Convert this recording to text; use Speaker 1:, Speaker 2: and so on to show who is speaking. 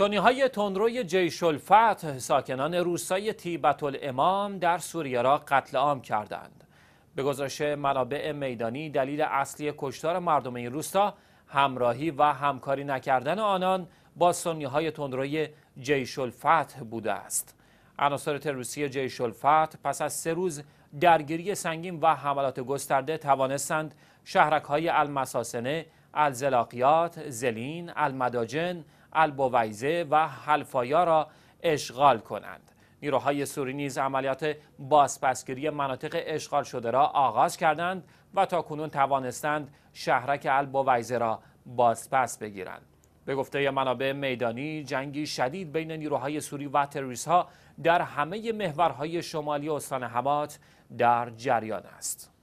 Speaker 1: سنی های تندروی جیش الفتح ساکنان روستای تیبت الامام در سوریه را قتل عام کردند. به گزارش منابع میدانی دلیل اصلی کشتار مردم این روستا همراهی و همکاری نکردن آنان با سنی های تندروی جیش الفتح بوده است. عناصر تروریستی جیش الفتح پس از سه روز درگیری سنگین و حملات گسترده توانستند شهرک های المساسنه، الزلاقیات، زلین، المداجن، البویزه و حلفایا را اشغال کنند نیروهای سوری نیز عملیات بازپسگیری مناطق اشغال شده را آغاز کردند و تا کنون توانستند شهرک البویزه را بازپس بگیرند به گفته منابع میدانی جنگی شدید بین نیروهای سوری و تروریست ها در همه محورهای شمالی استان حمات در جریان است